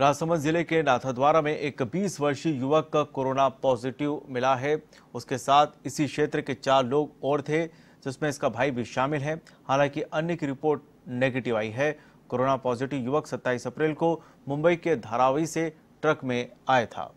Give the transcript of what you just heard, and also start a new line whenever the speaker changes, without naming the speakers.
राजसमंद जिले के नाथद्वारा में एक 20 वर्षीय युवक का कोरोना पॉजिटिव मिला है उसके साथ इसी क्षेत्र के चार लोग और थे जिसमें इसका भाई भी शामिल है हालांकि अन्य की रिपोर्ट नेगेटिव आई है कोरोना पॉजिटिव युवक 27 अप्रैल को मुंबई के धारावी से ट्रक में आया था